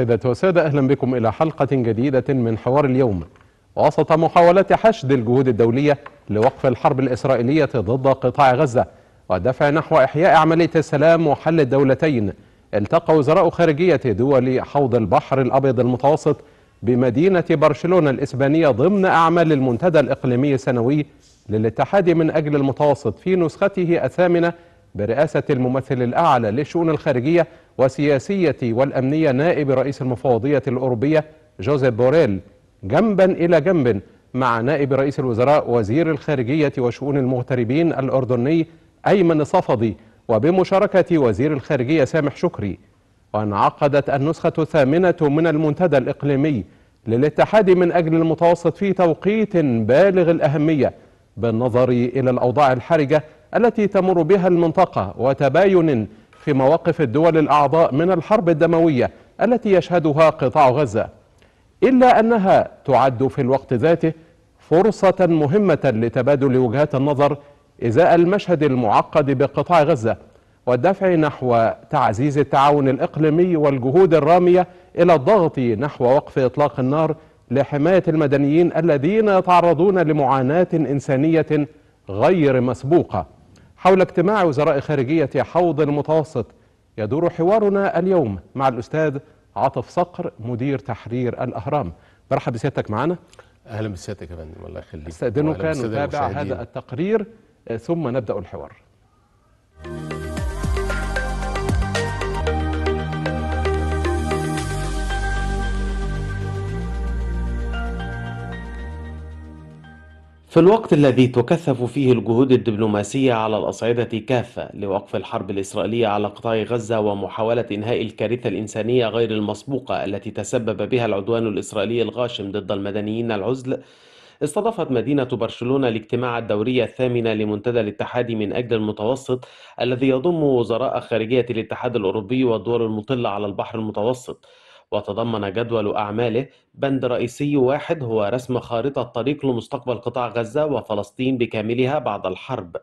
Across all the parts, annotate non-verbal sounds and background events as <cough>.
سيداتي وسادة أهلا بكم إلى حلقة جديدة من حوار اليوم وسط محاولات حشد الجهود الدولية لوقف الحرب الإسرائيلية ضد قطاع غزة والدفع نحو إحياء عملية السلام وحل الدولتين التقى وزراء خارجية دول حوض البحر الأبيض المتوسط بمدينة برشلونة الإسبانية ضمن أعمال المنتدى الإقليمي السنوي للاتحاد من أجل المتوسط في نسخته الثامنة برئاسة الممثل الأعلى للشؤون الخارجية وسياسية والأمنية نائب رئيس المفوضية الأوروبية جوزيف بوريل جنبا إلى جنب مع نائب رئيس الوزراء وزير الخارجية وشؤون المغتربين الأردني أيمن صفدي وبمشاركة وزير الخارجية سامح شكري وانعقدت النسخة الثامنة من المنتدى الإقليمي للاتحاد من أجل المتوسط في توقيت بالغ الأهمية بالنظر إلى الأوضاع الحرجة التي تمر بها المنطقة وتباين في مواقف الدول الأعضاء من الحرب الدموية التي يشهدها قطاع غزة إلا أنها تعد في الوقت ذاته فرصة مهمة لتبادل وجهات النظر إزاء المشهد المعقد بقطاع غزة والدفع نحو تعزيز التعاون الإقليمي والجهود الرامية إلى الضغط نحو وقف إطلاق النار لحماية المدنيين الذين يتعرضون لمعاناة إنسانية غير مسبوقة حول اجتماع وزراء خارجية حوض المتوسط يدور حوارنا اليوم مع الأستاذ عاطف صقر مدير تحرير الأهرام برحب بسيادتك معنا أهلا بسيادتك يا فندم الله يخليك استأذنك نتابع هذا التقرير ثم نبدأ الحوار في الوقت الذي تكثف فيه الجهود الدبلوماسية على الأصعدة كافة لوقف الحرب الإسرائيلية على قطاع غزة ومحاولة إنهاء الكارثة الإنسانية غير المسبوقة التي تسبب بها العدوان الإسرائيلي الغاشم ضد المدنيين العزل استضافت مدينة برشلونة الاجتماع الدوري الثامنة لمنتدى الاتحاد من أجل المتوسط الذي يضم وزراء خارجية الاتحاد الأوروبي والدول المطلة على البحر المتوسط وتضمن جدول أعماله بند رئيسي واحد هو رسم خارطة طريق لمستقبل قطاع غزة وفلسطين بكاملها بعد الحرب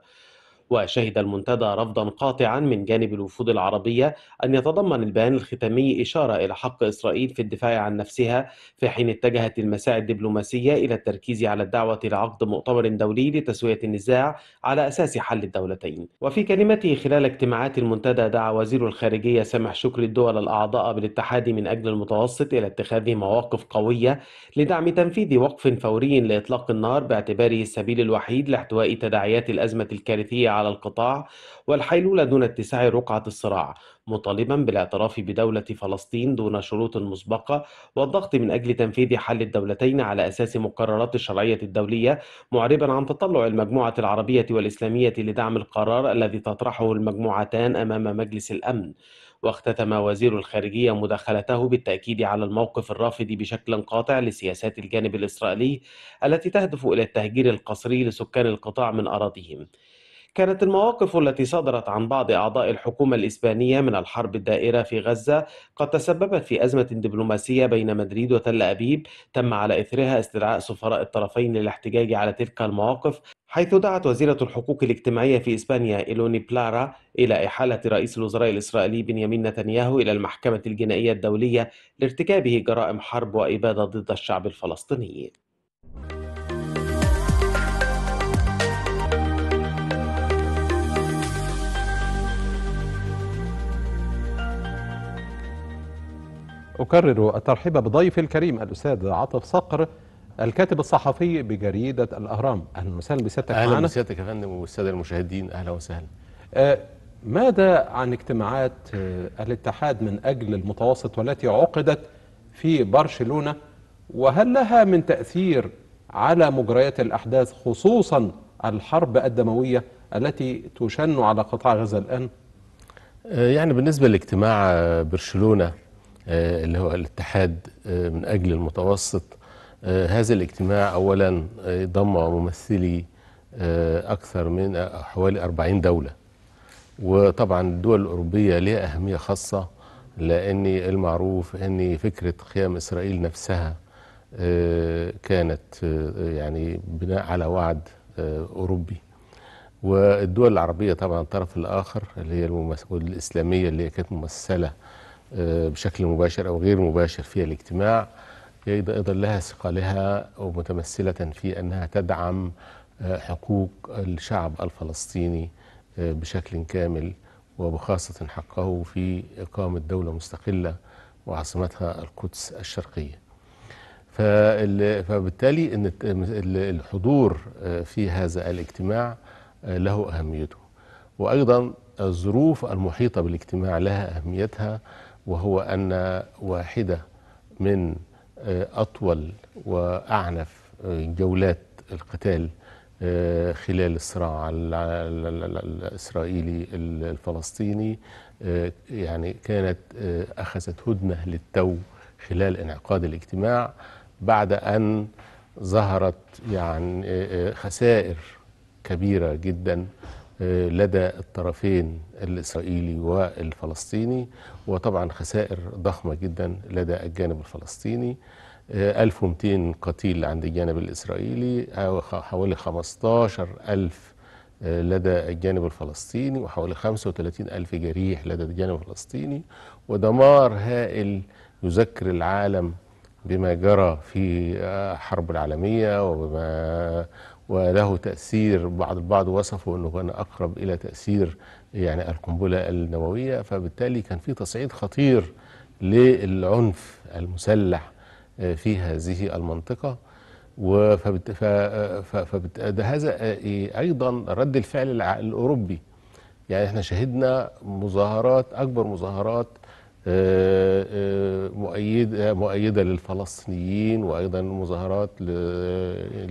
وشهد المنتدى رفضا قاطعا من جانب الوفود العربية أن يتضمن البيان الختامي إشارة إلى حق إسرائيل في الدفاع عن نفسها في حين اتجهت المساعي الدبلوماسية إلى التركيز على الدعوة لعقد مؤتمر دولي لتسوية النزاع على أساس حل الدولتين وفي كلمته خلال اجتماعات المنتدى دعا وزير الخارجية سامح شكري الدول الأعضاء بالاتحاد من أجل المتوسط إلى اتخاذ مواقف قوية لدعم تنفيذ وقف فوري لإطلاق النار باعتباره السبيل الوحيد لاحتواء تداعيات الأزمة الكارثية على القطاع والحيلولة دون اتساع رقعة الصراع مطالبا بالاعتراف بدولة فلسطين دون شروط مسبقة والضغط من أجل تنفيذ حل الدولتين على أساس مقررات الشرعية الدولية معربا عن تطلع المجموعة العربية والإسلامية لدعم القرار الذي تطرحه المجموعتان أمام مجلس الأمن واختتم وزير الخارجية مداخلته بالتأكيد على الموقف الرافض بشكل قاطع لسياسات الجانب الإسرائيلي التي تهدف إلى التهجير القسري لسكان القطاع من أراضيهم كانت المواقف التي صدرت عن بعض أعضاء الحكومة الإسبانية من الحرب الدائرة في غزة قد تسببت في أزمة دبلوماسية بين مدريد وتل أبيب تم على إثرها استدعاء سفراء الطرفين للاحتجاج على تلك المواقف حيث دعت وزيرة الحقوق الاجتماعية في إسبانيا إيلوني بلارا إلى إحالة رئيس الوزراء الإسرائيلي بنيامين نتنياهو إلى المحكمة الجنائية الدولية لارتكابه جرائم حرب وإبادة ضد الشعب الفلسطيني أكرر الترحيب بضيف الكريم الأستاذ عاطف صقر الكاتب الصحفي بجريدة الأهرام أهلا وسهلا بسيادتك أهلا بسيادتك يا فندم والسادة المشاهدين أهلا وسهلا آه، ماذا عن اجتماعات آه، الاتحاد من أجل المتوسط والتي عقدت في برشلونة وهل لها من تأثير على مجريات الأحداث خصوصا الحرب الدموية التي تشن على قطاع غزة الآن؟ آه، يعني بالنسبة لاجتماع برشلونة آه، اللي هو الاتحاد آه، من أجل المتوسط آه، هذا الاجتماع أولا ضم ممثلي أكثر من حوالي 40 دولة وطبعا الدول الأوروبية لها أهمية خاصة لأن المعروف أن فكرة قيام إسرائيل نفسها كانت يعني بناء على وعد أوروبي والدول العربية طبعا الطرف الآخر اللي هي الإسلامية اللي كانت ممثلة آه، بشكل مباشر أو غير مباشر في الاجتماع ايضا لها ثقلها ومتمثلة في أنها تدعم آه، حقوق الشعب الفلسطيني آه، بشكل كامل وبخاصة حقه في إقامة دولة مستقلة وعاصمتها القدس الشرقية فبالتالي ان الحضور في هذا الاجتماع له أهميته وأيضا الظروف المحيطة بالاجتماع لها أهميتها وهو أن واحدة من آه، أطول وأعنف آه، جولات القتال آه، خلال الصراع الإسرائيلي الفلسطيني يعني كانت أخذت هدنة للتو خلال انعقاد الاجتماع بعد أن ظهرت يعني خسائر كبيرة جدا لدى الطرفين الإسرائيلي والفلسطيني وطبعا خسائر ضخمة جدا لدى الجانب الفلسطيني 1200 آه، قتيل عند الجانب الإسرائيلي حوالي 15000 آه، لدى الجانب الفلسطيني وحوالي 35 ألف جريح لدى الجانب الفلسطيني ودمار هائل يذكر العالم بما جرى في الحرب آه، العالمية وبما وله تأثير بعض البعض وصفه أنه كان أقرب إلى تأثير يعني القنبلة النووية فبالتالي كان في تصعيد خطير للعنف المسلح آه، في هذه المنطقة وفبت فبت هذا آه، إيه، أيضا رد الفعل الأوروبي يعني احنا شهدنا مظاهرات أكبر مظاهرات آه، مؤيدة مؤيدة للفلسطينيين وأيضا مظاهرات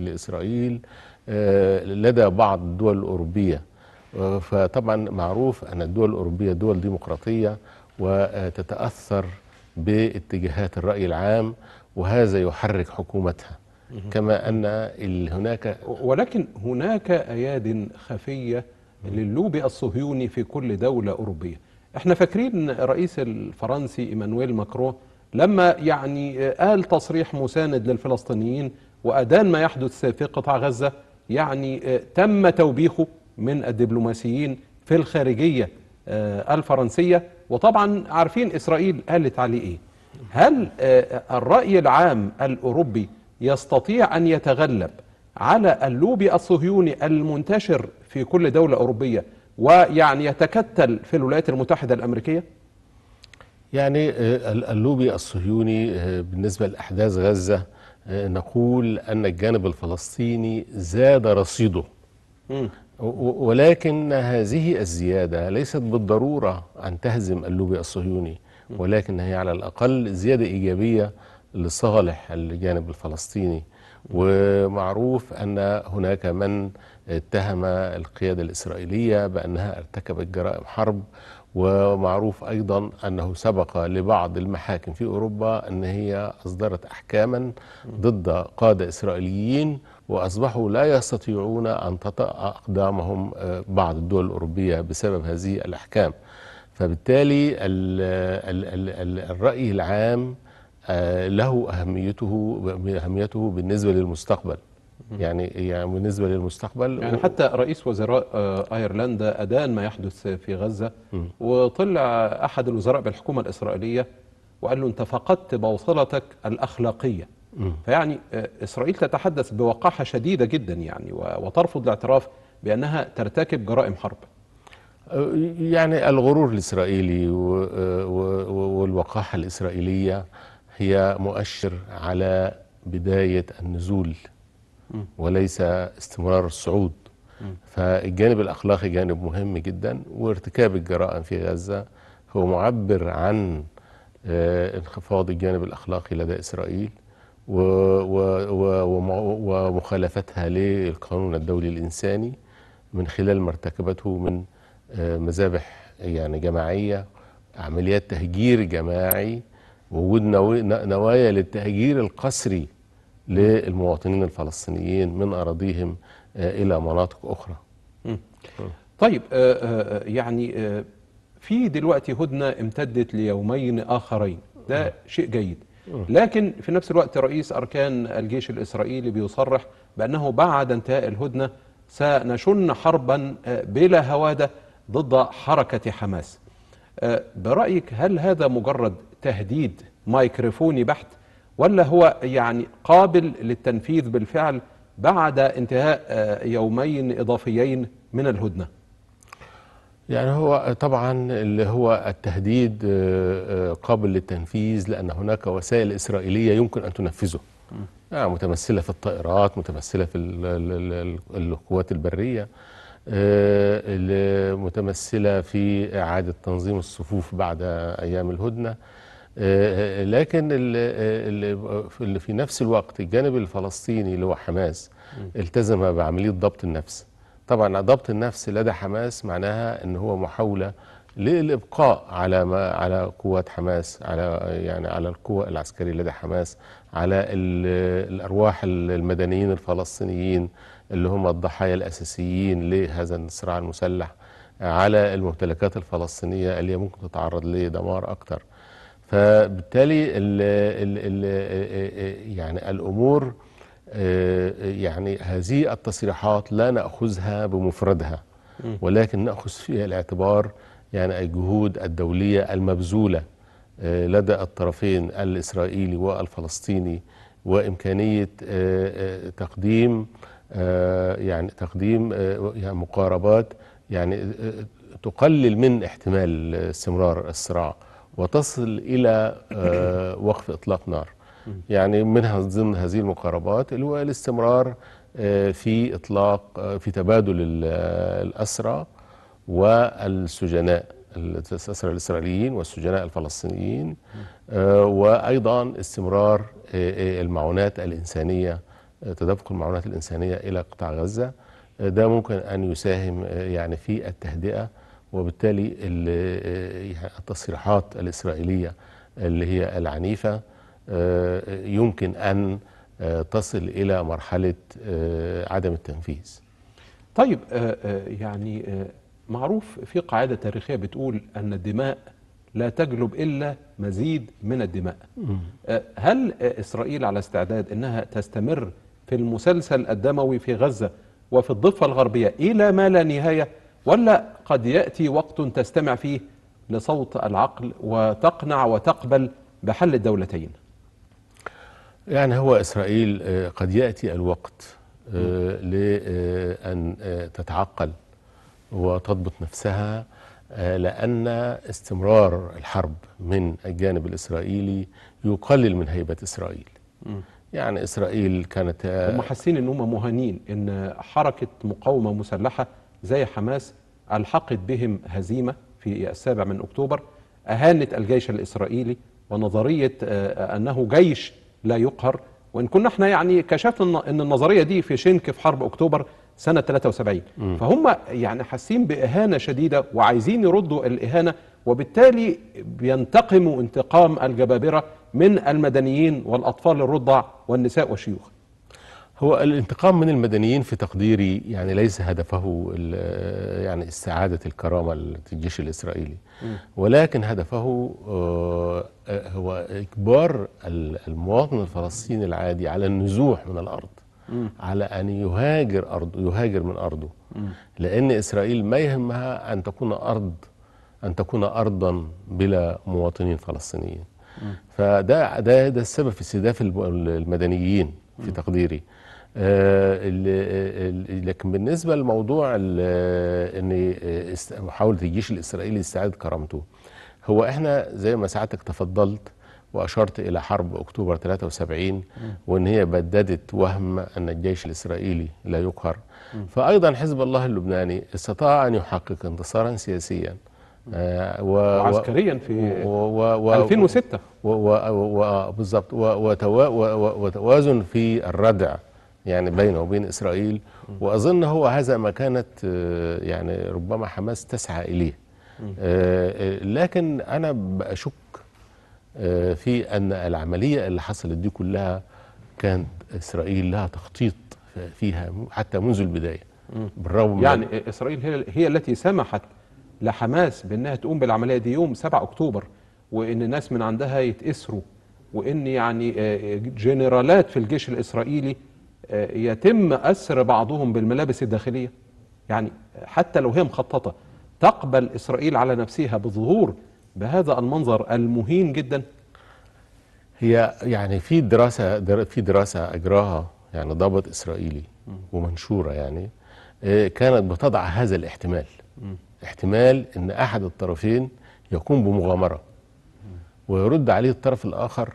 لإسرائيل آه، لدى بعض الدول الأوروبية آه، فطبعا معروف أن الدول الأوروبية دول ديمقراطية وتتأثر باتجاهات الرأي العام وهذا يحرك حكومتها كما أن هناك ولكن هناك أياد خفية للوبي الصهيوني في كل دولة أوروبية احنا فاكرين الرئيس الفرنسي ايمانويل ماكرون لما يعني قال تصريح مساند للفلسطينيين وادان ما يحدث في قطاع غزه يعني آه، تم توبيخه من الدبلوماسيين في الخارجية آه، الفرنسية وطبعا عارفين إسرائيل قالت عليه إيه هل آه، الرأي العام الأوروبي يستطيع أن يتغلب على اللوبي الصهيوني المنتشر في كل دولة أوروبية ويعني يتكتل في الولايات المتحدة الأمريكية؟ يعني اللوبي الصهيوني بالنسبة لأحداث غزة نقول أن الجانب الفلسطيني زاد رصيده ولكن هذه الزيادة ليست بالضرورة أن تهزم اللوبي الصهيوني ولكن هي على الأقل زيادة إيجابية لصالح الجانب الفلسطيني ومعروف أن هناك من اتهم القيادة الإسرائيلية بأنها ارتكبت جرائم حرب ومعروف أيضا أنه سبق لبعض المحاكم في أوروبا أن هي أصدرت أحكاما ضد قادة إسرائيليين وأصبحوا لا يستطيعون أن تطأ أقدامهم آه، بعض الدول الأوروبية بسبب هذه الأحكام فبالتالي الرأي العام آه، له أهميته, أهميته بالنسبة للمستقبل يعني يعني بالنسبه للمستقبل يعني و... حتى رئيس وزراء آه، ايرلندا ادان ما يحدث في غزه وطلع احد الوزراء بالحكومه الاسرائيليه وقال له انت فقدت بوصلتك الاخلاقيه فيعني آه، اسرائيل تتحدث بوقاحه شديده جدا يعني وترفض الاعتراف بانها ترتكب جرائم حرب آه، يعني الغرور الاسرائيلي والوقاحه الاسرائيليه هي مؤشر على بدايه النزول وليس استمرار الصعود فالجانب الأخلاقي جانب مهم جدا وارتكاب الجرائم في غزة هو معبر عن آه، انخفاض الجانب الأخلاقي لدى إسرائيل ومخالفتها للقانون الدولي الإنساني من خلال ما ارتكبته من آه، مذابح يعني جماعية عمليات تهجير جماعي وجود نوايا للتهجير القسري للمواطنين الفلسطينيين من أراضيهم آه، إلى مناطق أخرى طيب آه، آه، يعني في دلوقتي هدنة امتدت ليومين آخرين ده شيء جيد لكن في نفس الوقت رئيس أركان الجيش الإسرائيلي بيصرح بأنه بعد انتهاء الهدنة سنشن حربا بلا هوادة ضد حركة حماس برأيك هل هذا مجرد تهديد مايكروفوني بحت ولا هو يعني قابل للتنفيذ بالفعل بعد انتهاء آه، يومين إضافيين من الهدنة يعني هو طبعا اللي هو التهديد آه، آه، قابل للتنفيذ لأن هناك وسائل إسرائيلية يمكن أن تنفذه يعني متمثلة في الطائرات متمثلة في القوات البرية متمثلة في إعادة تنظيم الصفوف بعد أيام الهدنة آه، آه، لكن آه، اللي في نفس الوقت الجانب الفلسطيني اللي هو حماس التزم بعملية ضبط النفس طبعا ضبط النفس لدى حماس معناها ان هو محاولة للابقاء على ما على قوات حماس على يعني على القوى العسكريه لدى حماس على الارواح المدنيين الفلسطينيين اللي هم الضحايا الاساسيين لهذا الصراع المسلح على الممتلكات الفلسطينيه اللي ممكن تتعرض لدمار اكثر فبالتالي ال ال ال يعني الامور آه، يعني هذه التصريحات لا ناخذها بمفردها ولكن ناخذ فيها الاعتبار يعني الجهود الدوليه المبذوله آه، لدى الطرفين الاسرائيلي والفلسطيني وامكانيه آه، تقديم يعني تقديم يعني مقاربات يعني تقلل من احتمال استمرار الصراع وتصل إلى آه، وقف إطلاق نار يعني منها ضمن هذه المقاربات اللي هو الاستمرار آه، في إطلاق آه، في تبادل الأسرى والسجناء الأسرى الإسرائيليين والسجناء الفلسطينيين وأيضا استمرار المعونات الإنسانية تدفق المعونات الإنسانية إلى قطاع غزة ده ممكن أن يساهم يعني في التهدئة وبالتالي آه، التصريحات الإسرائيلية اللي هي العنيفة آه، يمكن أن آه، تصل إلى مرحلة عدم التنفيذ طيب يعني معروف في قاعدة تاريخية بتقول أن الدماء لا تجلب إلا مزيد من الدماء هل إسرائيل على استعداد أنها تستمر في المسلسل الدموي في غزة وفي الضفة الغربية إلى ما لا نهاية ولا قد يأتي وقت تستمع فيه لصوت العقل وتقنع وتقبل بحل الدولتين يعني هو إسرائيل آه، قد يأتي الوقت آه، لأن آه، تتعقل وتضبط نفسها لأن استمرار الحرب من الجانب الإسرائيلي يقلل من هيبة إسرائيل يعني إسرائيل كانت هم حاسين إن هم مهانين إن حركة مقاومة مسلحة زي حماس ألحقت بهم هزيمة في السابع من أكتوبر أهانت الجيش الإسرائيلي ونظرية آه، آه، أنه جيش لا يقهر وإن كنا احنا يعني كشفنا أن النظرية دي في شنك في حرب أكتوبر سنة 73 فهم يعني حاسين بإهانة شديدة وعايزين يردوا الإهانة وبالتالي بينتقموا انتقام الجبابرة من المدنيين والأطفال الرضع والنساء والشيوخ هو الانتقام من المدنيين في تقديري يعني ليس هدفه يعني استعادة الكرامة للجيش الإسرائيلي ولكن هدفه آه، هو إجبار المواطن الفلسطيني العادي على النزوح من الأرض على أن يهاجر أرضه يهاجر من أرضه لأن إسرائيل ما يهمها أن تكون أرض أن تكون أرضا بلا مواطنين فلسطينيين فده ده ده السبب في استهداف المدنيين في تقديري لكن بالنسبه لموضوع ان محاوله الجيش الاسرائيلي استعاده كرامته هو احنا زي ما ساعتك تفضلت واشرت الى حرب اكتوبر 73 وان هي بددت وهم ان الجيش الاسرائيلي لا يقهر فايضا حزب الله اللبناني استطاع ان يحقق انتصارا سياسيا و وعسكريا في و و و 2006 و وتوازن في الردع يعني بينه وبين إسرائيل وأظن هو هذا ما كانت آه، يعني ربما حماس تسعى إليه آه، آه، لكن أنا بشك في أن العملية اللي حصلت دي كلها كانت إسرائيل لها تخطيط فيها حتى منذ البداية بالرغم يعني إسرائيل هي, هي التي سمحت لحماس بأنها تقوم بالعملية دي يوم 7 أكتوبر وإن الناس من عندها يتأسروا وإن يعني جنرالات في الجيش الإسرائيلي آه، يتم أسر بعضهم بالملابس الداخلية يعني حتى لو هي مخططة تقبل إسرائيل على نفسها بالظهور بهذا المنظر المهين جدا هي يعني في دراسة في دراسة أجراها يعني ضابط إسرائيلي ومنشورة يعني آه، كانت بتضع هذا الاحتمال احتمال أن أحد الطرفين يقوم بمغامرة ويرد عليه الطرف الآخر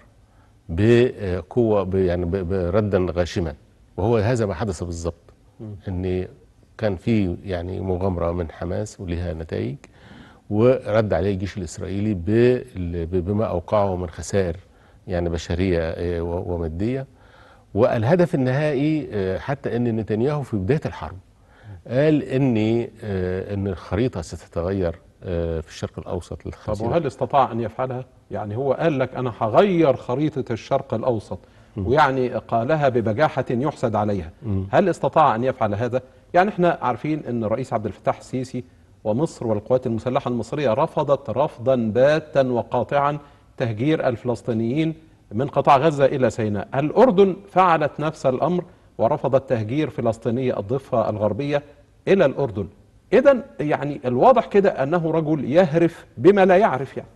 بقوة يعني بردا غاشما وهو هذا ما حدث بالظبط ان كان في يعني مغامره من حماس ولها نتائج ورد عليه الجيش الاسرائيلي بما اوقعه من خسائر يعني بشريه آه، وماديه والهدف النهائي آه، حتى ان نتنياهو في بدايه الحرب قال ان آه، ان الخريطه ستتغير في الشرق الاوسط للخسائر طب وهل استطاع ان يفعلها؟ يعني هو قال لك انا هغير خريطه الشرق الاوسط ويعني قالها ببجاحة يحسد عليها هل استطاع أن يفعل هذا؟ يعني احنا عارفين أن الرئيس عبد الفتاح السيسي ومصر والقوات المسلحة المصرية رفضت رفضا باتا وقاطعا تهجير الفلسطينيين من قطاع غزة إلى سيناء الأردن فعلت نفس الأمر ورفضت تهجير فلسطيني الضفة الغربية إلى الأردن إذا يعني الواضح كده أنه رجل يهرف بما لا يعرف يعني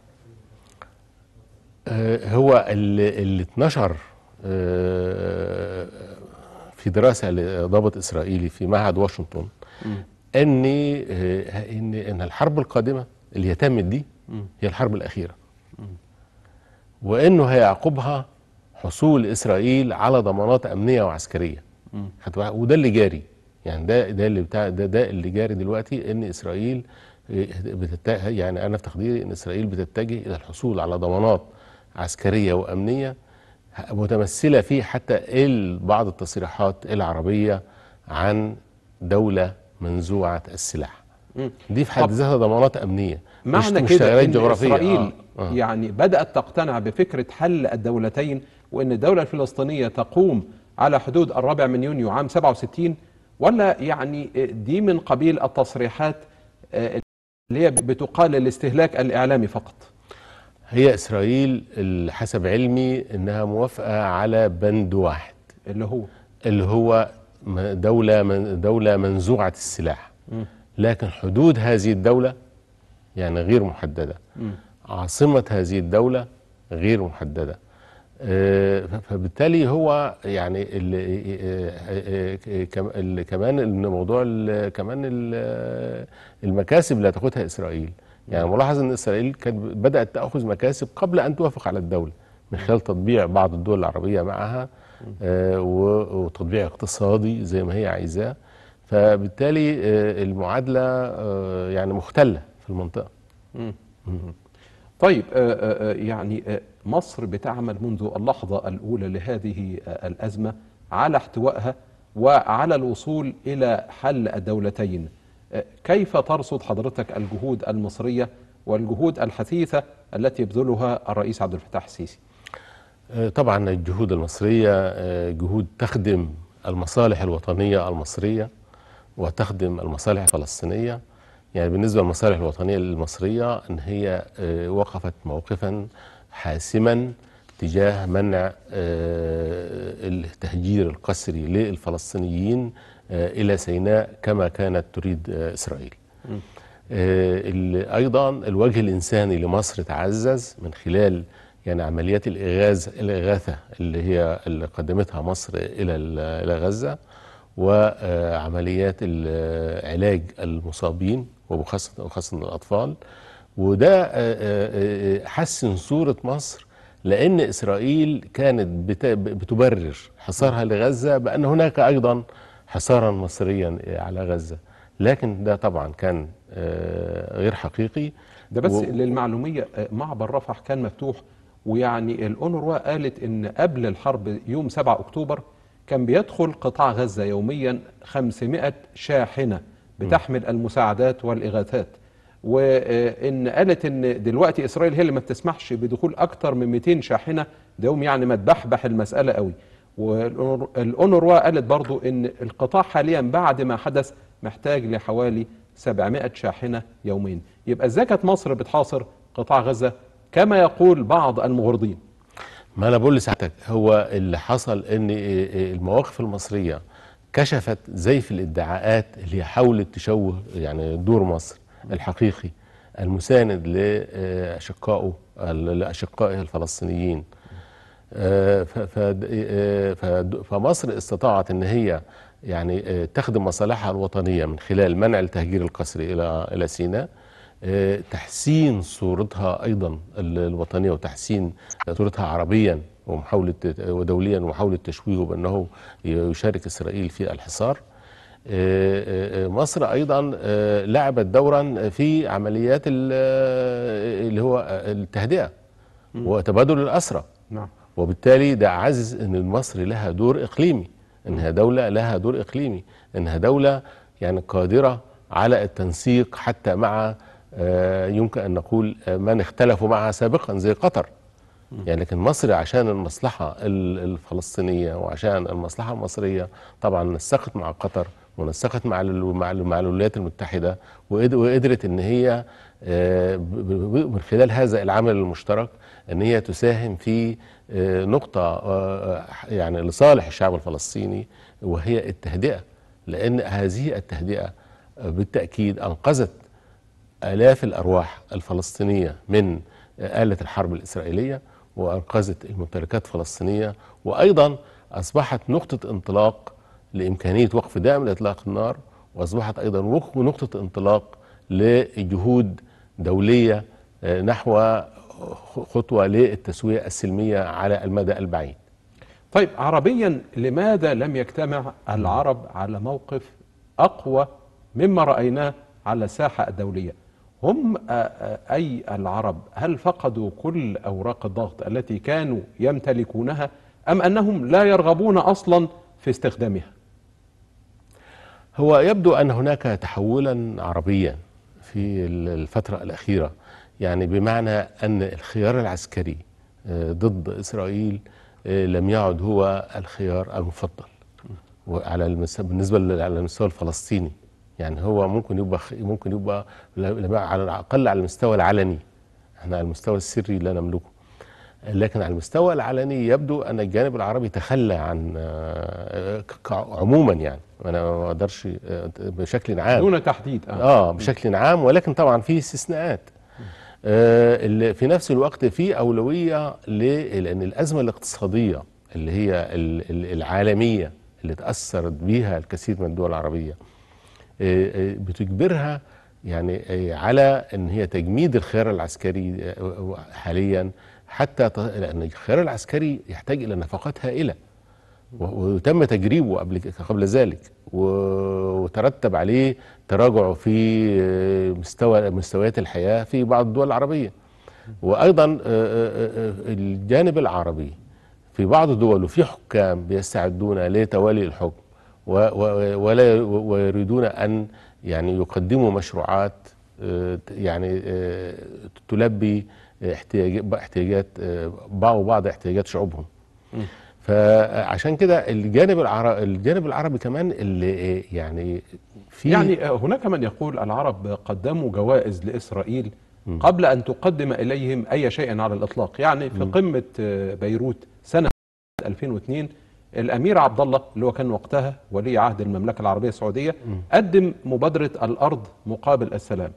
آه، هو اللي اتنشر آه، في دراسه لضابط اسرائيلي في معهد واشنطن ان آه، ان ان الحرب القادمه اللي تمت دي هي الحرب الاخيره وانه هيعقبها حصول اسرائيل على ضمانات امنيه وعسكريه وده اللي جاري يعني ده ده اللي بتاع ده ده اللي جاري دلوقتي ان اسرائيل آه، يعني انا في تقديري ان اسرائيل بتتجه الى الحصول على ضمانات عسكريه وامنيه متمثلة فيه حتى إيه بعض التصريحات العربية عن دولة منزوعة السلاح دي في حد ذاتها ضمانات أمنية معنى مش كده إن جغرافية. إسرائيل آه. آه. يعني بدأت تقتنع بفكرة حل الدولتين وإن الدولة الفلسطينية تقوم على حدود الرابع من يونيو عام 67 ولا يعني دي من قبيل التصريحات آه، اللي هي بتقال الاستهلاك الإعلامي فقط هي إسرائيل حسب علمي إنها موافقة على بند واحد اللي هو اللي هو دولة من دولة منزوعة السلاح لكن حدود هذه الدولة يعني غير محددة عاصمة هذه الدولة غير محددة آه، فبالتالي هو يعني آه، آه، كمان موضوع كمان المكاسب اللي هتاخدها اسرائيل يعني نعم. ملاحظ ان اسرائيل كانت بدات تاخذ مكاسب قبل ان توافق على الدوله من خلال تطبيع بعض الدول العربيه معها آه، وتطبيع اقتصادي زي ما هي عايزاه فبالتالي آه، المعادله آه، يعني مختله في المنطقه. طيب يعني مصر بتعمل منذ اللحظه الاولى لهذه الازمه على احتوائها وعلى الوصول الى حل الدولتين. كيف ترصد حضرتك الجهود المصرية والجهود الحثيثة التي يبذلها الرئيس عبد الفتاح السيسي آه، طبعا الجهود المصرية آه، جهود تخدم المصالح الوطنية المصرية وتخدم المصالح الفلسطينية يعني بالنسبة للمصالح الوطنية المصرية أن هي آه، وقفت موقفا حاسما تجاه منع التهجير القسري للفلسطينيين آه، إلى سيناء كما كانت تريد آه، إسرائيل آه، أيضا الوجه الإنساني لمصر تعزز من خلال يعني عمليات الإغاز الإغاثة اللي هي اللي قدمتها مصر إلى إلى غزة وعمليات علاج المصابين وخاصة الأطفال وده حسن صورة مصر لأن إسرائيل كانت بتبرر حصارها لغزة بأن هناك أيضا حصارا مصريا على غزة لكن ده طبعا كان آه، غير حقيقي ده بس و... للمعلومية آه، معبر رفح كان مفتوح ويعني الأونروا قالت إن قبل الحرب يوم 7 أكتوبر كان بيدخل قطاع غزة يوميا 500 شاحنة بتحمل المساعدات والإغاثات وإن قالت إن دلوقتي إسرائيل هي اللي ما بتسمحش بدخول أكتر من 200 شاحنة ده يوم يعني ما تبحبح المسألة قوي والأونروا قالت برضو أن القطاع حاليا بعد ما حدث محتاج لحوالي 700 شاحنة يوميا يبقى إزاي كانت مصر بتحاصر قطاع غزة كما يقول بعض المغرضين ما أنا بقول لساعتك هو اللي حصل أن المواقف المصرية كشفت زيف الادعاءات اللي حاولت تشوه يعني دور مصر الحقيقي المساند لأشقائه لأشقائه الفلسطينيين فمصر استطاعت ان هي يعني آه، تخدم مصالحها الوطنيه من خلال منع التهجير القسري الى الى سيناء آه، تحسين صورتها ايضا الوطنيه وتحسين صورتها عربيا ومحاوله ودوليا ومحاوله تشويهه بانه يشارك اسرائيل في الحصار آه، مصر ايضا لعبت دورا في عمليات اللي هو التهدئه وتبادل الاسرى نعم وبالتالي ده عزز ان مصر لها دور اقليمي انها دوله لها دور اقليمي انها دوله يعني قادره على التنسيق حتى مع آه، يمكن ان نقول آه، من اختلفوا معها سابقا زي قطر يعني لكن مصر عشان المصلحه الفلسطينيه وعشان المصلحه المصريه طبعا نسقت مع قطر ونسقت مع مع الولايات المتحده وقدرت ان هي آه، من خلال هذا العمل المشترك ان هي تساهم في آه، نقطة آه، آه، يعني لصالح الشعب الفلسطيني وهي التهدئة لأن هذه التهدئة بالتأكيد أنقذت آلاف الأرواح الفلسطينية من آلة الحرب الإسرائيلية وأنقذت الممتلكات الفلسطينية وأيضا أصبحت نقطة انطلاق لإمكانية وقف دائم لإطلاق النار وأصبحت أيضا نقطة انطلاق لجهود دولية نحو خطوة للتسوية السلمية على المدى البعيد طيب عربيا لماذا لم يجتمع العرب على موقف أقوى مما رأيناه على الساحة الدولية هم أي العرب هل فقدوا كل أوراق الضغط التي كانوا يمتلكونها أم أنهم لا يرغبون أصلا في استخدامها هو يبدو أن هناك تحولا عربيا في الفترة الأخيرة يعني بمعنى أن الخيار العسكري آه، ضد إسرائيل آه، لم يعد هو الخيار المفضل وعلى بالنسبة على المستوى الفلسطيني يعني هو ممكن يبقى ممكن يبقى على الأقل على المستوى العلني احنا على المستوى السري لا نملكه لكن على المستوى العلني يبدو أن الجانب العربي تخلى عن آه، عموما يعني أنا ما أقدرش بشكل عام دون تحديد آه. آه بشكل عام ولكن طبعا في استثناءات آه، اللي في نفس الوقت في أولوية لأن الأزمة الاقتصادية اللي هي العالمية اللي تأثرت بيها الكثير من الدول العربية آه، آه، بتجبرها يعني على ان هي تجميد الخيار العسكري حاليا حتى لان الخيار العسكري يحتاج الى نفقات هائله وتم تجريبه قبل قبل ذلك وترتب عليه تراجع في آه، مستوى مستويات الحياه في بعض الدول العربيه وايضا آه، آه، الجانب العربي في بعض الدول في حكام بيستعدون لتولي الحكم ولا ويريدون ان يعني يقدموا مشروعات يعني تلبي احتياجات بعض احتياجات شعوبهم فعشان كده الجانب العربي الجانب العربي كمان اللي آه، يعني في يعني آه، هناك من يقول العرب قدموا جوائز لاسرائيل قبل ان تقدم اليهم اي شيء على الاطلاق يعني في قمه آه، بيروت سنه 2002 الامير عبد الله اللي هو كان وقتها ولي عهد المملكه العربيه السعوديه قدم مبادره الارض مقابل السلام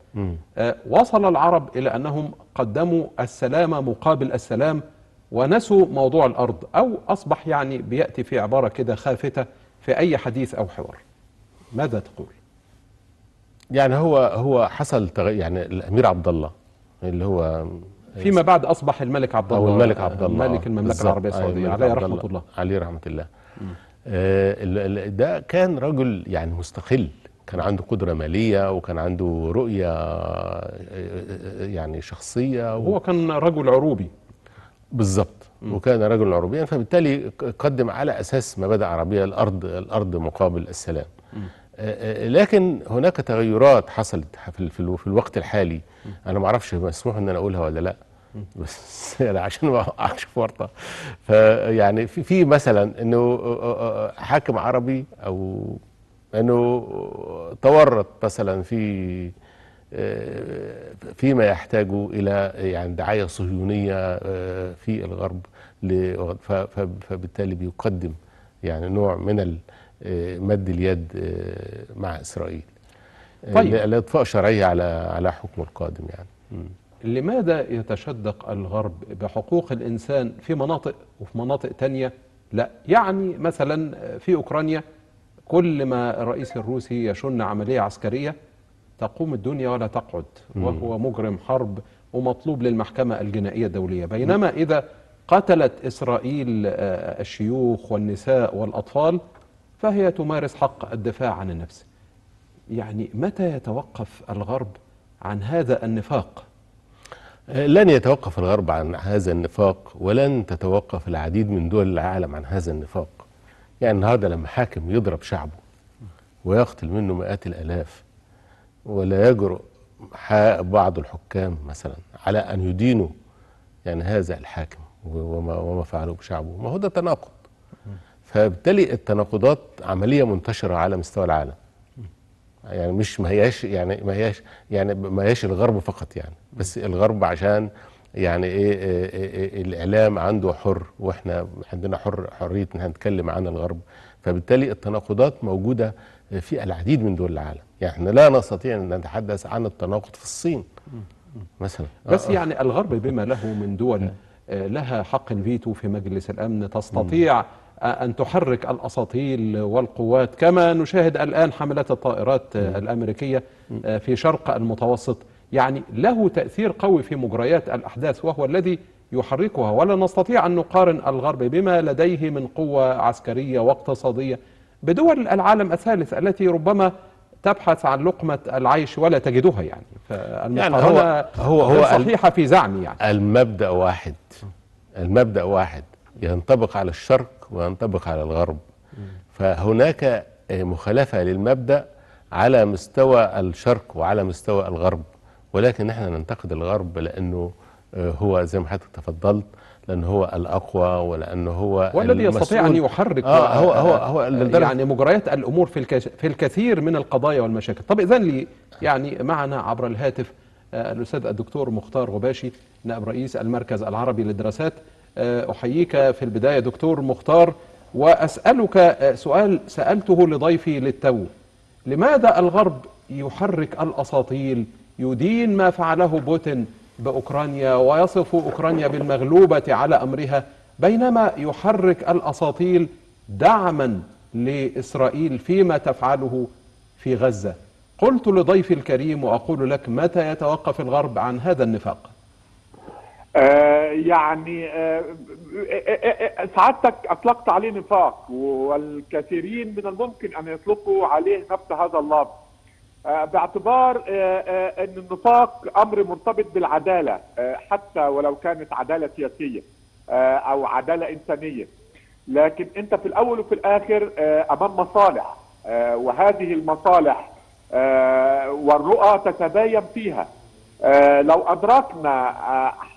وصل العرب الى انهم قدموا السلام مقابل السلام ونسوا موضوع الأرض أو أصبح يعني بيأتي في عبارة كده خافتة في أي حديث أو حوار ماذا تقول؟ يعني هو هو حصل يعني الأمير عبد الله اللي هو فيما بعد أصبح الملك عبد الله أو الملك عبد الله ملك المملكة العربية السعودية عليه رحمة الله عليه رحمة الله آه، ده كان رجل يعني مستقل كان عنده قدرة مالية وكان عنده رؤية آه، آه، يعني شخصية و... هو كان رجل عروبي بالظبط وكان رجل عربيا فبالتالي قدم على اساس مبادئ عربيه الارض الارض مقابل السلام لكن هناك تغيرات حصلت في الوقت الحالي انا ما اعرفش مسموح ان انا اقولها ولا لا بس <laughs> يعني عشان ما اقعش في ورطه فيعني في في مثلا انه حاكم عربي او انه تورط مثلا في آه، فيما يحتاج إلى يعني دعاية صهيونية آه، في الغرب فبالتالي بيقدم يعني نوع من آه، مد اليد مع إسرائيل طيب. لإطفاء شرعية على على حكمه القادم يعني لماذا يتشدق الغرب بحقوق الإنسان في مناطق وفي مناطق تانية لا يعني مثلا في أوكرانيا كل ما الرئيس الروسي يشن عملية عسكرية تقوم الدنيا ولا تقعد وهو مجرم حرب ومطلوب للمحكمة الجنائية الدولية بينما إذا قتلت إسرائيل آه، آه، الشيوخ والنساء والأطفال فهي تمارس حق الدفاع عن النفس يعني متى يتوقف الغرب عن هذا النفاق آه، لن يتوقف الغرب عن هذا النفاق ولن تتوقف العديد من دول العالم عن هذا النفاق يعني النهارده لما حاكم يضرب شعبه ويقتل منه مئات الالاف ولا يجرؤ بعض الحكام مثلا على أن يدينوا يعني هذا الحاكم وما, وما فعله بشعبه ما هو ده تناقض فبالتالي التناقضات عملية منتشرة على مستوى العالم يعني مش ما هياش يعني ما هياش يعني ما هياش الغرب فقط يعني بس الغرب عشان يعني ايه, إيه, إيه, إيه الاعلام عنده حر واحنا عندنا حر حريه ان نتكلم عن الغرب فبالتالي التناقضات موجوده في العديد من دول العالم يعني لا نستطيع أن نتحدث عن التناقض في الصين مثلا بس آه. يعني الغرب بما له من دول آه. آه، لها حق فيتو في مجلس الأمن تستطيع أن تحرك الأساطيل والقوات كما نشاهد الآن حملات الطائرات الأمريكية في شرق المتوسط يعني له تأثير قوي في مجريات الأحداث وهو الذي يحركها ولا نستطيع أن نقارن الغرب بما لديه من قوة عسكرية واقتصادية بدول العالم الثالث التي ربما تبحث عن لقمة العيش ولا تجدها يعني فالمقارنة يعني هو هو صحيحة في زعمي يعني المبدأ واحد المبدأ واحد ينطبق على الشرق وينطبق على الغرب فهناك مخالفة للمبدأ على مستوى الشرق وعلى مستوى الغرب ولكن نحن ننتقد الغرب لأنه آه، هو زي ما حضرتك تفضلت لأنه هو الأقوى ولأنه هو والذي يستطيع أن يحرك آه هو آه، هو آه، هو يعني مجريات الأمور في في الكثير من القضايا والمشاكل طب إذن لي يعني معنا عبر الهاتف آه، الأستاذ الدكتور مختار غباشي نائب رئيس المركز العربي للدراسات أحييك في البداية دكتور مختار وأسألك سؤال سألته لضيفي للتو لماذا الغرب يحرك الأساطيل يدين ما فعله بوتين باوكرانيا ويصف اوكرانيا بالمغلوبه على امرها بينما يحرك الاساطيل دعما لاسرائيل فيما تفعله في غزه. قلت لضيفي الكريم واقول لك متى يتوقف الغرب عن هذا النفاق؟ آه، يعني آه، آه، سعادتك اطلقت عليه نفاق والكثيرين من الممكن ان يطلقوا عليه نفس هذا اللفظ آه، باعتبار آه، آه، ان النفاق امر مرتبط بالعداله حتى ولو كانت عداله سياسيه او عداله انسانيه لكن انت في الاول وفي الاخر امام مصالح وهذه المصالح والرؤى تتباين فيها لو ادركنا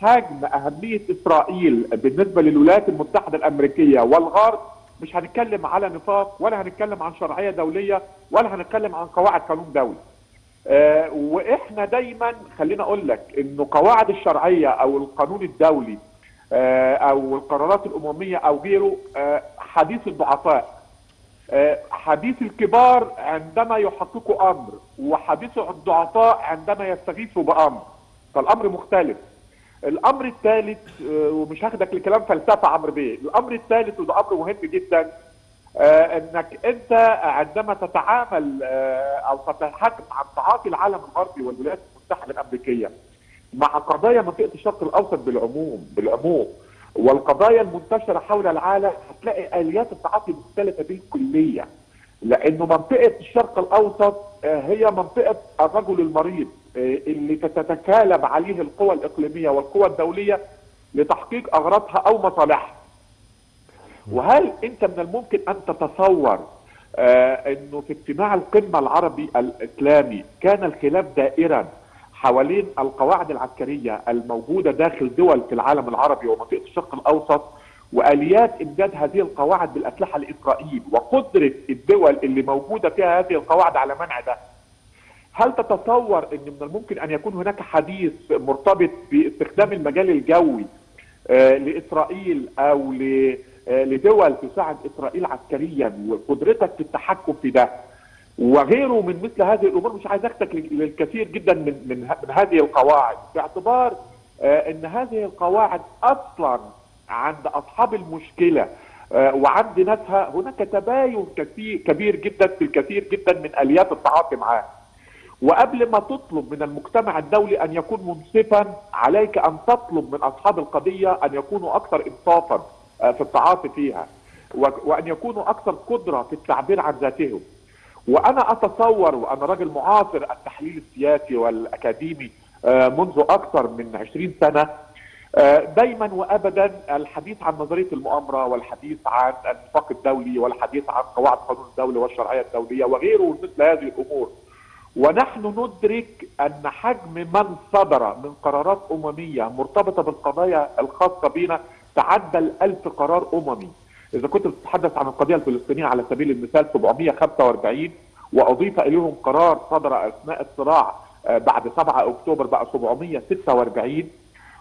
حجم اهميه اسرائيل بالنسبه للولايات المتحده الامريكيه والغرب مش هنتكلم على نفاق ولا هنتكلم عن شرعيه دوليه ولا هنتكلم عن قواعد قانون دولي. آه واحنا دايما خلينا اقول لك انه قواعد الشرعيه او القانون الدولي آه او القرارات الامميه او غيره آه حديث الضعفاء. آه، حديث الكبار عندما يحققوا امر وحديث الضعفاء عندما يستغيثوا بامر. فالامر مختلف. الامر الثالث آه، ومش هاخدك لكلام فلسفه عمرو بيه الامر الثالث وده امر مهم جدا آه، انك انت عندما تتعامل آه، او تتحدث عن تعاطي العالم الغربي والولايات المتحده الامريكيه مع قضايا منطقه الشرق الاوسط بالعموم بالعموم والقضايا المنتشره حول العالم هتلاقي اليات التعاطي مختلفه بالكليه لانه منطقه الشرق الاوسط هي منطقه الرجل المريض اللي آه، تتكالب عليه القوى الاقليميه والقوى الدوليه لتحقيق اغراضها او مصالحها. وهل انت من الممكن ان تتصور آه، انه في اجتماع القمه العربي الاسلامي كان الخلاف دائرا حوالين القواعد العسكريه الموجوده داخل دول في العالم العربي ومنطقه الشرق الاوسط واليات امداد هذه القواعد بالاسلحه لاسرائيل وقدره الدول اللي موجوده فيها هذه القواعد على منع ده هل تتصور ان من الممكن ان يكون هناك حديث مرتبط باستخدام المجال الجوي آه، لاسرائيل او آه، لدول تساعد اسرائيل عسكريا وقدرتك في التحكم في ده وغيره من مثل هذه الامور مش عايز اخدك للكثير جدا من من, من هذه القواعد باعتبار آه، ان هذه القواعد اصلا عند اصحاب المشكله وعند ناسها هناك تباين كبير جدا في الكثير جدا من اليات التعاطي معاها وقبل ما تطلب من المجتمع الدولي ان يكون منصفا عليك ان تطلب من اصحاب القضيه ان يكونوا اكثر انصافا آه، في التعاطي فيها وان يكونوا اكثر قدره في التعبير عن ذاتهم وانا اتصور وانا راجل معاصر التحليل السياسي والاكاديمي آه، منذ اكثر من 20 سنه آه، دايما وابدا الحديث عن نظريه المؤامره والحديث عن النفاق الدولي والحديث عن قواعد قانون الدوله والشرعيه الدوليه وغيره من مثل هذه الامور ونحن ندرك أن حجم من صدر من قرارات أممية مرتبطة بالقضايا الخاصة بنا تعدى الألف قرار أممي إذا كنت بتتحدث عن القضية الفلسطينية على سبيل المثال 745 وأضيف إليهم قرار صدر أثناء الصراع آه، بعد 7 أكتوبر بقى 746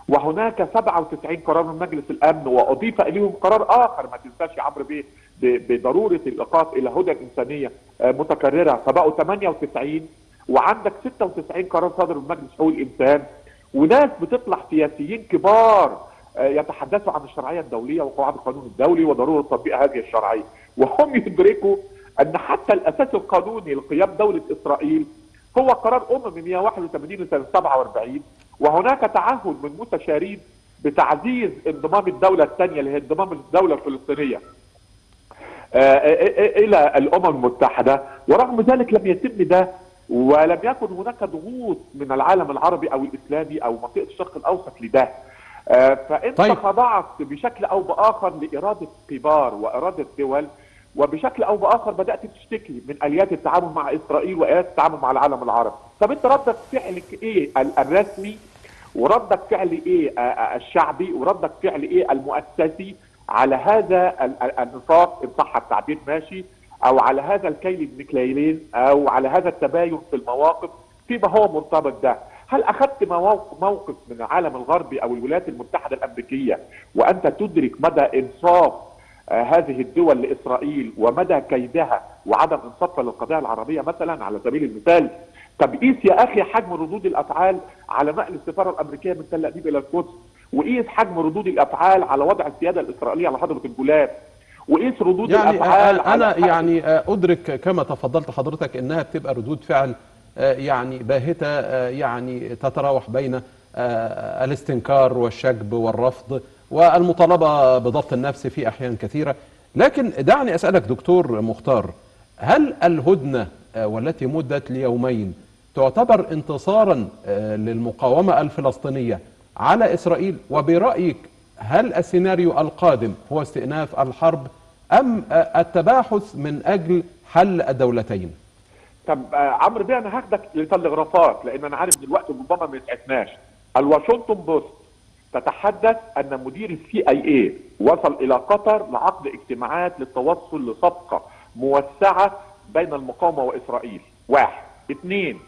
وهناك 97 قرار من مجلس الامن واضيف اليهم قرار اخر ما تنساش يا عمرو بيه بضروره الايقاف الى هدى انسانيه آه، متكرره فبقوا 98 وعندك 96 قرار صدر من مجلس حقوق الانسان وناس بتطلع سياسيين كبار آه، يتحدثوا عن الشرعيه الدوليه وقواعد القانون الدولي وضروره تطبيق هذه الشرعيه وهم يدركوا ان حتى الاساس القانوني لقيام دوله اسرائيل هو قرار امم 181 لسنه 47 وهناك تعهد من مستشارين بتعزيز انضمام الدوله الثانيه اللي هي انضمام الدوله الفلسطينيه آه، آه، الى الامم المتحده ورغم ذلك لم يتم ده ولم يكن هناك ضغوط من العالم العربي او الاسلامي او منطقه الشرق الاوسط لده آه، فانت طيب. خضعت بشكل او باخر لاراده كبار واراده دول وبشكل او باخر بدات تشتكي من اليات التعامل مع اسرائيل واليات التعامل مع العالم العربي، طب انت ردك فعلك ايه الرسمي وردك فعل ايه آه، آه، الشعبي وردك فعل ايه المؤسسي على هذا النطاق ان صح التعبير ماشي او على هذا الكيل كليلين او على هذا التباين في المواقف فيما هو مرتبط ده هل اخذت موقف من العالم الغربي او الولايات المتحده الامريكيه وانت تدرك مدى انصاف آه، هذه الدول لاسرائيل ومدى كيدها وعدم انصافها للقضيه العربيه مثلا على سبيل المثال طب قيس يا اخي حجم ردود الافعال على نقل السفاره الامريكيه من تل ابيب الى القدس وقيس حجم ردود الافعال على وضع السياده الاسرائيليه على حضره الجولان وايه ردود يعني الافعال انا يعني ادرك كما تفضلت حضرتك انها بتبقى ردود فعل يعني باهته يعني تتراوح بين الاستنكار والشجب والرفض والمطالبه بضبط النفس في احيان كثيره لكن دعني اسالك دكتور مختار هل الهدنه والتي مدت ليومين تعتبر انتصارا للمقاومه الفلسطينيه على اسرائيل وبرايك هل السيناريو القادم هو استئناف الحرب أم التباحث من أجل حل الدولتين طب آه، عمرو بيه انا هاخدك لتلغرافات لان انا عارف دلوقتي ربما ما يتعبناش الواشنطن بوست تتحدث ان مدير السي اي اي وصل الى قطر لعقد اجتماعات للتوصل لصفقه موسعه بين المقاومه واسرائيل واحد اثنين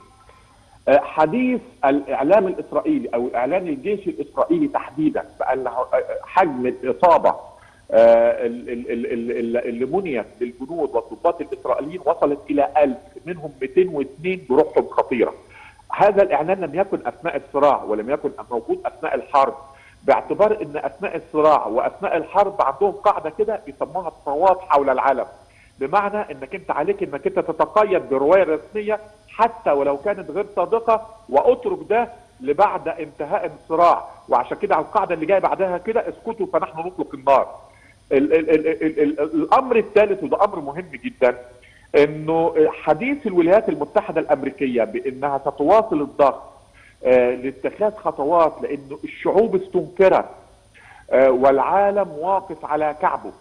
آه، حديث الاعلام الاسرائيلي او اعلان الجيش الاسرائيلي تحديدا بان آه، حجم الاصابه آه، اللي منيت للجنود والضباط الاسرائيليين وصلت الى 1000 منهم 202 بروح خطيره. هذا الاعلان لم يكن اثناء الصراع ولم يكن موجود اثناء الحرب باعتبار ان اثناء الصراع واثناء الحرب عندهم قاعده كده بيسموها الصواب حول العالم بمعنى انك انت عليك انك انت تتقيد بروايه رسميه حتى ولو كانت غير صادقه واترك ده لبعد انتهاء الصراع وعشان كده على القاعده اللي جايه بعدها كده اسكتوا فنحن نطلق النار ال ال ال ال الـ الامر الثالث وده امر مهم جدا انه حديث الولايات المتحده الامريكيه بانها ستواصل الضغط آه، لاتخاذ خطوات لانه الشعوب استنكرت آه، والعالم واقف على كعبه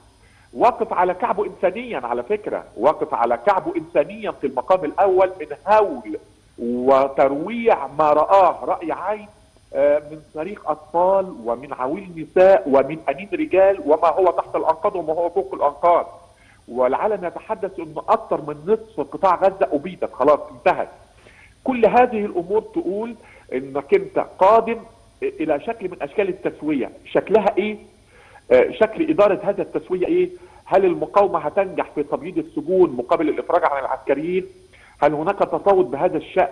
واقف على كعبه انسانيا على فكره واقف على كعبه انسانيا في المقام الاول من هول وترويع ما رآه رأي عين آه، من طريق اطفال ومن عويل نساء ومن انين رجال وما هو تحت الانقاض وما هو فوق الانقاض والعالم يتحدث ان اكثر من نصف قطاع غزه ابيدت خلاص انتهت كل هذه الامور تقول انك انت قادم الى شكل من اشكال التسويه شكلها ايه آه، شكل اداره هذا التسويه ايه هل المقاومه هتنجح في تبييض السجون مقابل الافراج عن العسكريين هل هناك تفاوض بهذا الشان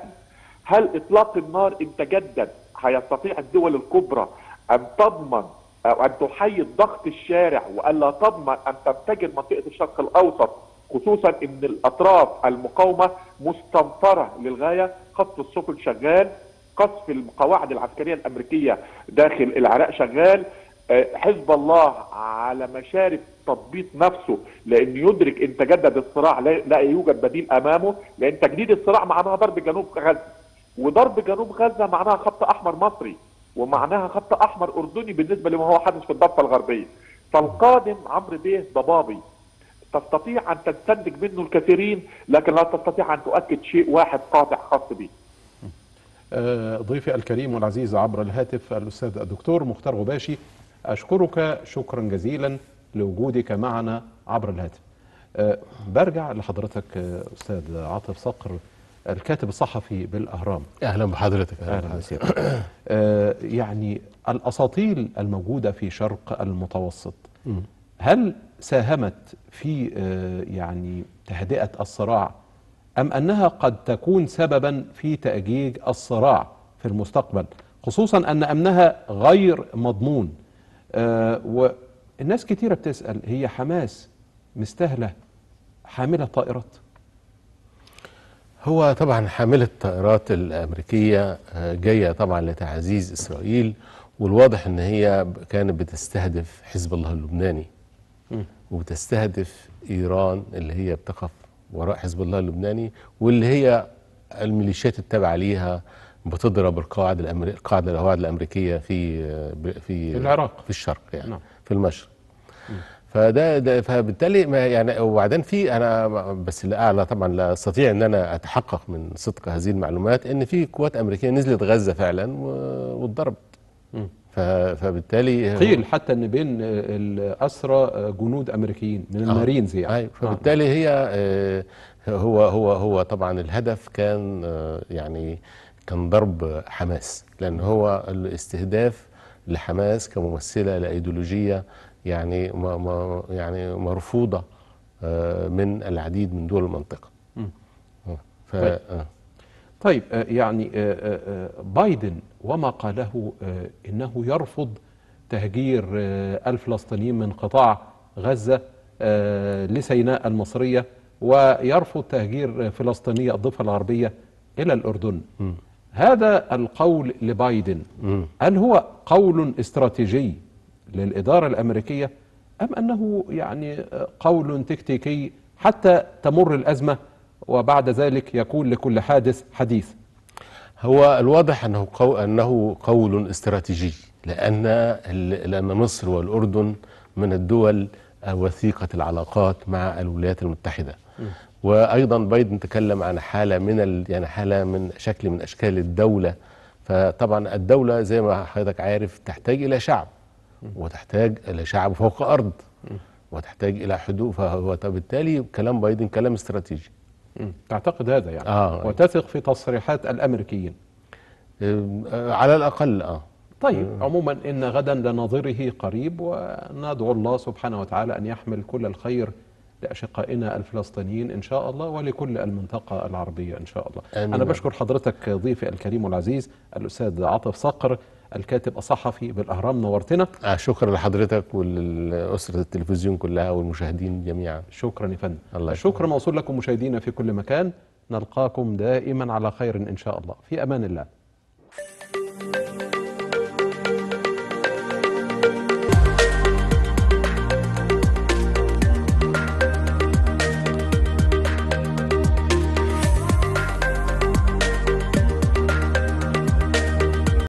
هل اطلاق النار ان تجدد هيستطيع الدول الكبرى ان تضمن او ان تحيد ضغط الشارع والا تضمن ان تتجه منطقه الشرق الاوسط خصوصا ان الاطراف المقاومه مستنفره للغايه خط السفن شغال قصف القواعد العسكريه الامريكيه داخل العراق شغال آه، حزب الله على مشارف تضبيط نفسه لان يدرك ان تجدد الصراع لا يوجد بديل امامه لان تجديد الصراع معناها ضرب جنوب غزه وضرب جنوب غزه معناها خط احمر مصري ومعناها خط احمر اردني بالنسبه لما هو حدث في الضفه الغربيه فالقادم عمرو بيه ضبابي تستطيع ان تستنتج منه الكثيرين لكن لا تستطيع ان تؤكد شيء واحد قاطع خاص به أه، ضيفي الكريم والعزيز عبر الهاتف الاستاذ الدكتور مختار غباشي اشكرك شكرا جزيلا لوجودك معنا عبر الهاتف أه، برجع لحضرتك استاذ عاطف صقر الكاتب الصحفي بالاهرام اهلا بحضرتك اهلا بحضرتك آه يعني الاساطيل الموجوده في شرق المتوسط هل ساهمت في آه يعني تهدئه الصراع ام انها قد تكون سببا في تاجيج الصراع في المستقبل خصوصا ان امنها غير مضمون آه والناس كثيرة بتسال هي حماس مستاهله حامله طائرات هو طبعا حاملة الطائرات الأمريكية آه، جاية طبعا لتعزيز إسرائيل والواضح أن هي كانت بتستهدف حزب الله اللبناني وبتستهدف إيران اللي هي بتقف وراء حزب الله اللبناني واللي هي الميليشيات التابعة ليها بتضرب القواعد الأمري... القاعدة القواعد الأمريكية في آه، آه، في العراق في الشرق يعني نعم. في المشرق فده ده فبالتالي ما يعني وبعدين في انا بس لا اعلى طبعا لا استطيع ان انا اتحقق من صدق هذه المعلومات ان في قوات امريكيه نزلت غزه فعلا واتضربت فبالتالي قيل حتى ان بين الاسرى جنود امريكيين من آه. المارينز يعني ايوه آه. فبالتالي هي آه، هو هو هو طبعا الهدف كان يعني كان ضرب حماس لان هو الاستهداف لحماس كممثله لايديولوجيه يعني يعني مرفوضه آه، من العديد من دول المنطقه. آه، ف... طيب. آه. طيب يعني بايدن وما قاله انه يرفض تهجير الفلسطينيين من قطاع غزه لسيناء المصريه ويرفض تهجير فلسطيني الضفه الغربيه الى الاردن. م. هذا القول لبايدن م. هل هو قول استراتيجي للإدارة الأمريكية أم أنه يعني قول تكتيكي حتى تمر الأزمة وبعد ذلك يكون لكل حادث حديث هو الواضح أنه, قو أنه قول استراتيجي لأن, لأن مصر والأردن من الدول وثيقة العلاقات مع الولايات المتحدة م. وأيضا بايدن تكلم عن حالة من ال... يعني حالة من شكل من أشكال الدولة فطبعا الدولة زي ما حضرتك عارف تحتاج إلى شعب وتحتاج لشعب فوق أرض وتحتاج إلى حدود فبالتالي كلام بايدن كلام استراتيجي تعتقد هذا يعني آه وتثق في تصريحات الأمريكيين آه على الأقل آه طيب عموما إن غدا لناظره قريب وندعو الله سبحانه وتعالى أن يحمل كل الخير لأشقائنا الفلسطينيين إن شاء الله ولكل المنطقة العربية إن شاء الله أمين. أنا بشكر حضرتك ضيفي الكريم والعزيز الأستاذ عاطف صقر الكاتب الصحفي بالاهرام نورتنا آه شكرا لحضرتك ولاسره التلفزيون كلها والمشاهدين جميعا شكرا يا فندم الله شكرا موصول لكم مشاهدينا في كل مكان نلقاكم دائما على خير ان شاء الله في امان الله